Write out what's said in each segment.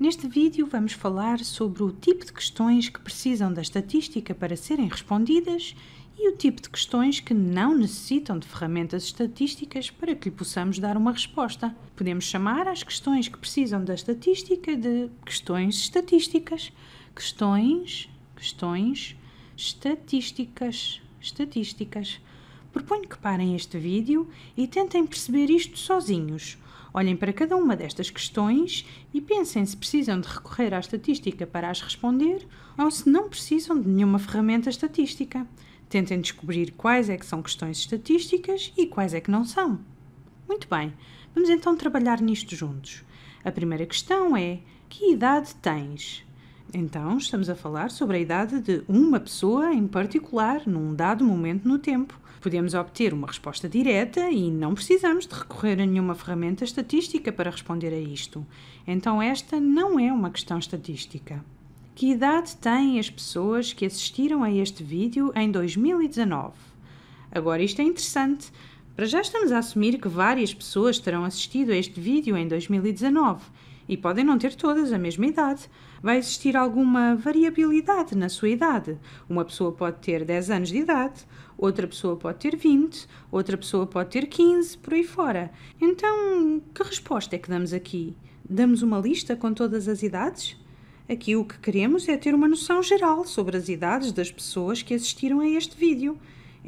Neste vídeo vamos falar sobre o tipo de questões que precisam da estatística para serem respondidas e o tipo de questões que não necessitam de ferramentas estatísticas para que lhe possamos dar uma resposta. Podemos chamar as questões que precisam da estatística de questões estatísticas. Questões, questões estatísticas, estatísticas. Proponho que parem este vídeo e tentem perceber isto sozinhos Olhem para cada uma destas questões e pensem se precisam de recorrer à estatística para as responder ou se não precisam de nenhuma ferramenta estatística. Tentem descobrir quais é que são questões estatísticas e quais é que não são. Muito bem, vamos então trabalhar nisto juntos. A primeira questão é: que idade tens? Então, estamos a falar sobre a idade de uma pessoa em particular, num dado momento no tempo. Podemos obter uma resposta direta e não precisamos de recorrer a nenhuma ferramenta estatística para responder a isto. Então, esta não é uma questão estatística. Que idade têm as pessoas que assistiram a este vídeo em 2019? Agora, isto é interessante. Para já estamos a assumir que várias pessoas terão assistido a este vídeo em 2019 e podem não ter todas a mesma idade. Vai existir alguma variabilidade na sua idade. Uma pessoa pode ter 10 anos de idade, outra pessoa pode ter 20, outra pessoa pode ter 15, por aí fora. Então, que resposta é que damos aqui? Damos uma lista com todas as idades? Aqui o que queremos é ter uma noção geral sobre as idades das pessoas que assistiram a este vídeo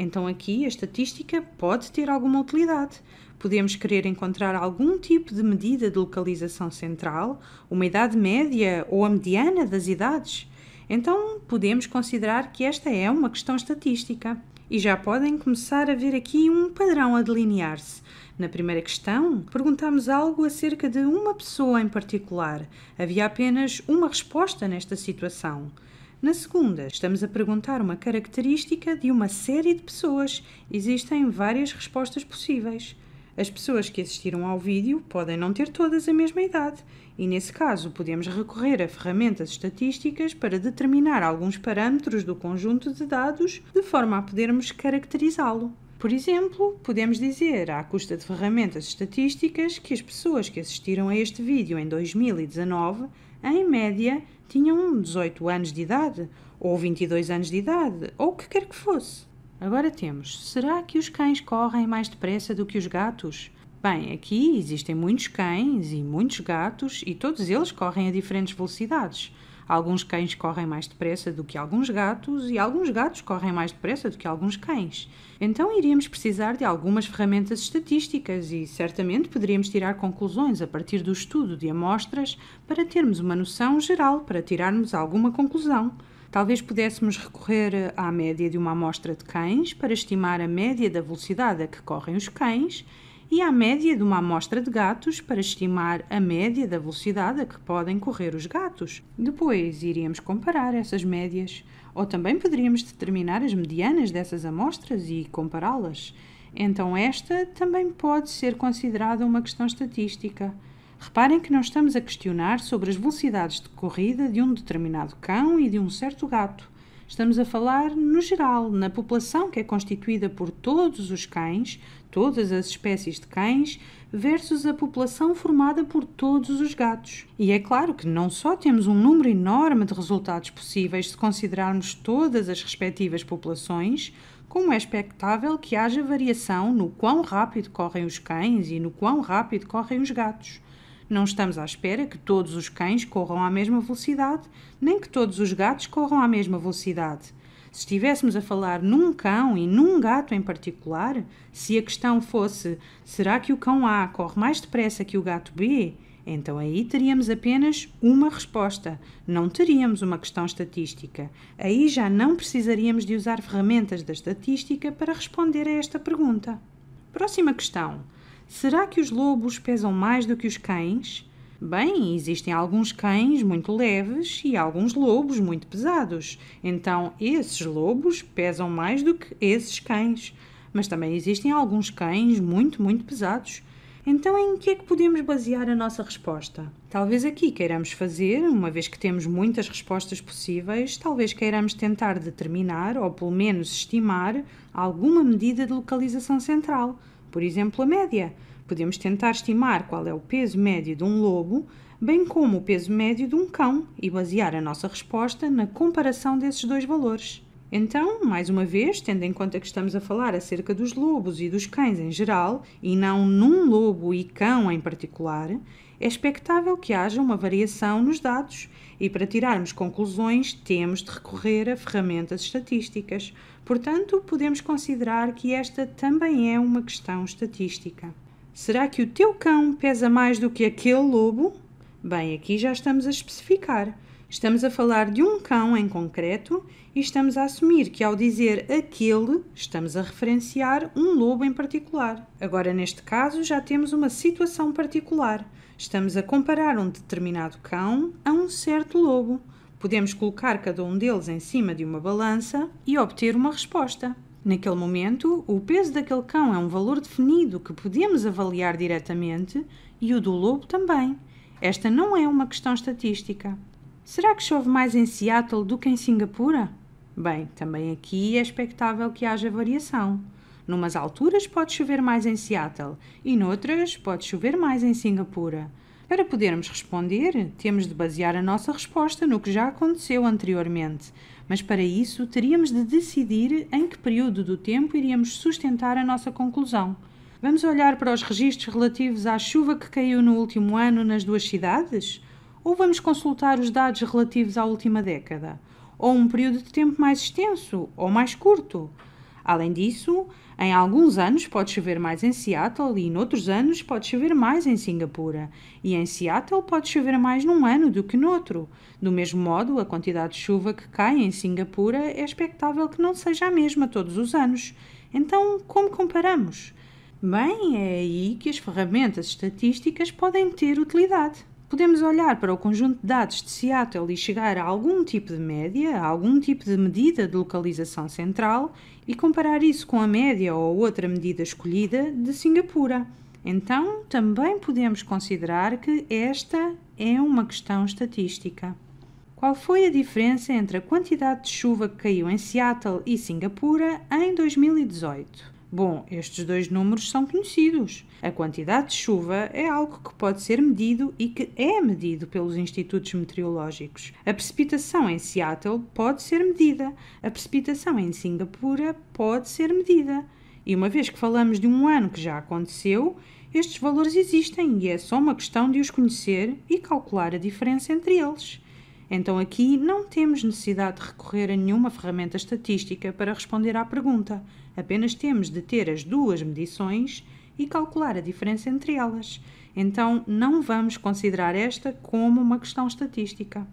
então aqui a estatística pode ter alguma utilidade. Podemos querer encontrar algum tipo de medida de localização central, uma idade média ou a mediana das idades. Então podemos considerar que esta é uma questão estatística. E já podem começar a ver aqui um padrão a delinear-se. Na primeira questão, perguntámos algo acerca de uma pessoa em particular. Havia apenas uma resposta nesta situação. Na segunda, estamos a perguntar uma característica de uma série de pessoas. Existem várias respostas possíveis. As pessoas que assistiram ao vídeo podem não ter todas a mesma idade, e nesse caso podemos recorrer a ferramentas estatísticas para determinar alguns parâmetros do conjunto de dados de forma a podermos caracterizá-lo. Por exemplo, podemos dizer, à custa de ferramentas estatísticas, que as pessoas que assistiram a este vídeo em 2019, em média, tinham 18 anos de idade, ou 22 anos de idade, ou o que quer que fosse. Agora temos: será que os cães correm mais depressa do que os gatos? Bem, aqui existem muitos cães e muitos gatos e todos eles correm a diferentes velocidades. Alguns cães correm mais depressa do que alguns gatos e alguns gatos correm mais depressa do que alguns cães. Então iríamos precisar de algumas ferramentas estatísticas e certamente poderíamos tirar conclusões a partir do estudo de amostras para termos uma noção geral, para tirarmos alguma conclusão. Talvez pudéssemos recorrer à média de uma amostra de cães para estimar a média da velocidade a que correm os cães e à média de uma amostra de gatos para estimar a média da velocidade a que podem correr os gatos. Depois iríamos comparar essas médias, ou também poderíamos determinar as medianas dessas amostras e compará-las. Então, esta também pode ser considerada uma questão estatística. Reparem que não estamos a questionar sobre as velocidades de corrida de um determinado cão e de um certo gato. Estamos a falar no geral, na população que é constituída por todos os cães, todas as espécies de cães, versus a população formada por todos os gatos. E é claro que não só temos um número enorme de resultados possíveis se considerarmos todas as respectivas populações, como é expectável que haja variação no quão rápido correm os cães e no quão rápido correm os gatos. Não estamos à espera que todos os cães corram à mesma velocidade, nem que todos os gatos corram à mesma velocidade. Se estivéssemos a falar num cão e num gato em particular, se a questão fosse será que o cão A corre mais depressa que o gato B? Então aí teríamos apenas uma resposta, não teríamos uma questão estatística. Aí já não precisaríamos de usar ferramentas da estatística para responder a esta pergunta. Próxima questão. Será que os lobos pesam mais do que os cães? Bem, existem alguns cães muito leves e alguns lobos muito pesados. Então, esses lobos pesam mais do que esses cães. Mas também existem alguns cães muito, muito pesados. Então, em que é que podemos basear a nossa resposta? Talvez aqui queiramos fazer, uma vez que temos muitas respostas possíveis, talvez queiramos tentar determinar ou pelo menos estimar alguma medida de localização central por exemplo, a média. Podemos tentar estimar qual é o peso médio de um lobo, bem como o peso médio de um cão, e basear a nossa resposta na comparação desses dois valores. Então, mais uma vez, tendo em conta que estamos a falar acerca dos lobos e dos cães em geral, e não num lobo e cão em particular, é expectável que haja uma variação nos dados e, para tirarmos conclusões, temos de recorrer a ferramentas estatísticas. Portanto, podemos considerar que esta também é uma questão estatística. Será que o teu cão pesa mais do que aquele lobo? Bem, aqui já estamos a especificar. Estamos a falar de um cão em concreto e estamos a assumir que, ao dizer aquele, estamos a referenciar um lobo em particular. Agora, neste caso, já temos uma situação particular. Estamos a comparar um determinado cão a um certo lobo. Podemos colocar cada um deles em cima de uma balança e obter uma resposta. Naquele momento, o peso daquele cão é um valor definido que podemos avaliar diretamente e o do lobo também. Esta não é uma questão estatística. Será que chove mais em Seattle do que em Singapura? Bem, também aqui é expectável que haja variação. Numas alturas pode chover mais em Seattle e noutras pode chover mais em Singapura. Para podermos responder, temos de basear a nossa resposta no que já aconteceu anteriormente, mas para isso teríamos de decidir em que período do tempo iríamos sustentar a nossa conclusão. Vamos olhar para os registros relativos à chuva que caiu no último ano nas duas cidades? Ou vamos consultar os dados relativos à última década? Ou um período de tempo mais extenso ou mais curto? Além disso, em alguns anos pode chover mais em Seattle e em outros anos pode chover mais em Singapura. E em Seattle pode chover mais num ano do que noutro. Do mesmo modo, a quantidade de chuva que cai em Singapura é expectável que não seja a mesma todos os anos. Então, como comparamos? Bem, é aí que as ferramentas estatísticas podem ter utilidade podemos olhar para o conjunto de dados de Seattle e chegar a algum tipo de média, a algum tipo de medida de localização central e comparar isso com a média ou outra medida escolhida de Singapura. Então, também podemos considerar que esta é uma questão estatística. Qual foi a diferença entre a quantidade de chuva que caiu em Seattle e Singapura em 2018? Bom, estes dois números são conhecidos. A quantidade de chuva é algo que pode ser medido e que é medido pelos institutos meteorológicos. A precipitação em Seattle pode ser medida, a precipitação em Singapura pode ser medida. E uma vez que falamos de um ano que já aconteceu, estes valores existem e é só uma questão de os conhecer e calcular a diferença entre eles. Então aqui não temos necessidade de recorrer a nenhuma ferramenta estatística para responder à pergunta, apenas temos de ter as duas medições e calcular a diferença entre elas. Então não vamos considerar esta como uma questão estatística.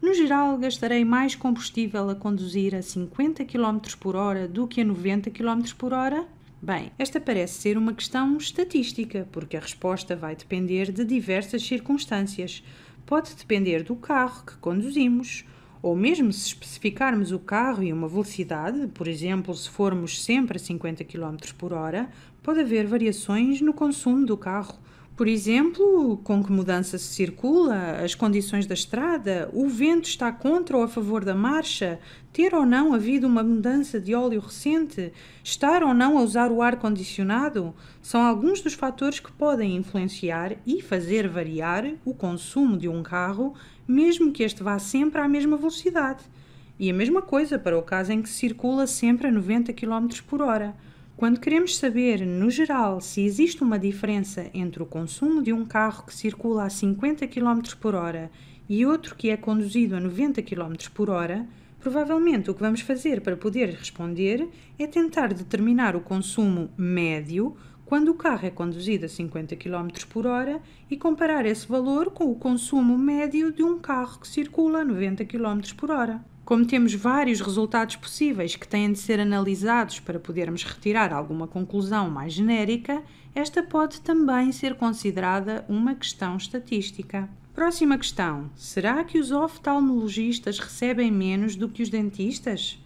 No geral, gastarei mais combustível a conduzir a 50 km por hora do que a 90 km por hora? Bem, esta parece ser uma questão estatística, porque a resposta vai depender de diversas circunstâncias pode depender do carro que conduzimos, ou mesmo se especificarmos o carro e uma velocidade, por exemplo, se formos sempre a 50 km por hora, pode haver variações no consumo do carro, por exemplo, com que mudança se circula, as condições da estrada, o vento está contra ou a favor da marcha, ter ou não havido uma mudança de óleo recente, estar ou não a usar o ar condicionado, são alguns dos fatores que podem influenciar e fazer variar o consumo de um carro, mesmo que este vá sempre à mesma velocidade. E a mesma coisa para o caso em que circula sempre a 90 km por hora. Quando queremos saber, no geral, se existe uma diferença entre o consumo de um carro que circula a 50 km por hora e outro que é conduzido a 90 km por hora, provavelmente o que vamos fazer para poder responder é tentar determinar o consumo médio quando o carro é conduzido a 50 km por hora e comparar esse valor com o consumo médio de um carro que circula a 90 km por hora. Como temos vários resultados possíveis que têm de ser analisados para podermos retirar alguma conclusão mais genérica, esta pode também ser considerada uma questão estatística. Próxima questão: será que os oftalmologistas recebem menos do que os dentistas?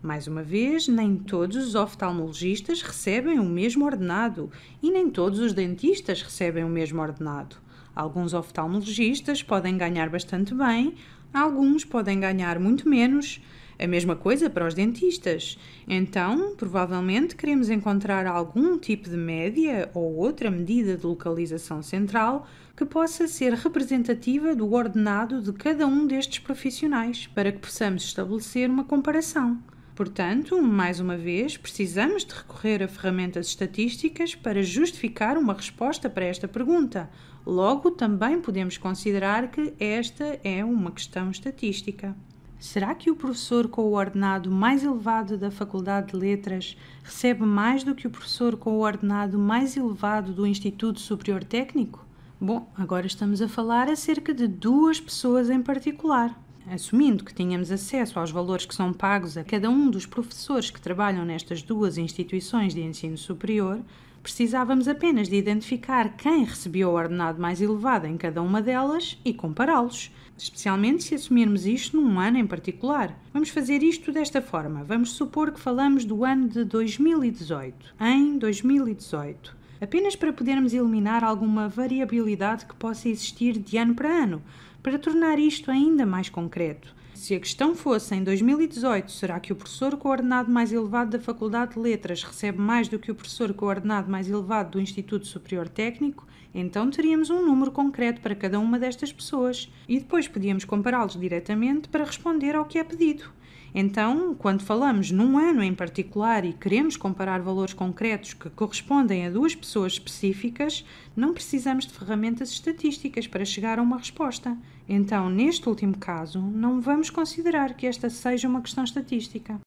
Mais uma vez, nem todos os oftalmologistas recebem o mesmo ordenado e nem todos os dentistas recebem o mesmo ordenado. Alguns oftalmologistas podem ganhar bastante bem, Alguns podem ganhar muito menos, a mesma coisa para os dentistas. Então, provavelmente queremos encontrar algum tipo de média ou outra medida de localização central que possa ser representativa do ordenado de cada um destes profissionais, para que possamos estabelecer uma comparação. Portanto, mais uma vez, precisamos de recorrer a ferramentas estatísticas para justificar uma resposta para esta pergunta. Logo, também podemos considerar que esta é uma questão estatística. Será que o professor com o ordenado mais elevado da Faculdade de Letras recebe mais do que o professor com o ordenado mais elevado do Instituto Superior Técnico? Bom, agora estamos a falar acerca de duas pessoas em particular assumindo que tínhamos acesso aos valores que são pagos a cada um dos professores que trabalham nestas duas instituições de ensino superior, precisávamos apenas de identificar quem recebeu o ordenado mais elevado em cada uma delas e compará-los, especialmente se assumirmos isto num ano em particular. Vamos fazer isto desta forma. Vamos supor que falamos do ano de 2018. Em 2018, apenas para podermos eliminar alguma variabilidade que possa existir de ano para ano, para tornar isto ainda mais concreto. Se a questão fosse em 2018, será que o professor coordenado mais elevado da Faculdade de Letras recebe mais do que o professor coordenado mais elevado do Instituto Superior Técnico? Então teríamos um número concreto para cada uma destas pessoas e depois podíamos compará-los diretamente para responder ao que é pedido. Então, quando falamos num ano em particular e queremos comparar valores concretos que correspondem a duas pessoas específicas, não precisamos de ferramentas estatísticas para chegar a uma resposta. Então, neste último caso, não vamos considerar que esta seja uma questão estatística.